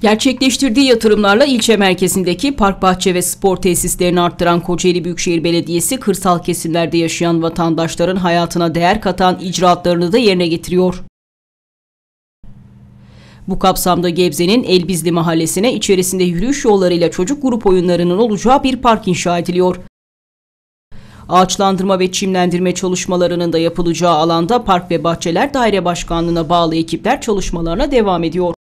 Gerçekleştirdiği yatırımlarla ilçe merkezindeki park bahçe ve spor tesislerini arttıran Kocaeli Büyükşehir Belediyesi kırsal kesimlerde yaşayan vatandaşların hayatına değer katan icraatlarını da yerine getiriyor. Bu kapsamda Gebze'nin Elbizli mahallesine içerisinde yürüyüş yollarıyla çocuk grup oyunlarının olacağı bir park inşa ediliyor. Ağaçlandırma ve çimlendirme çalışmalarının da yapılacağı alanda Park ve Bahçeler Daire Başkanlığı'na bağlı ekipler çalışmalarına devam ediyor.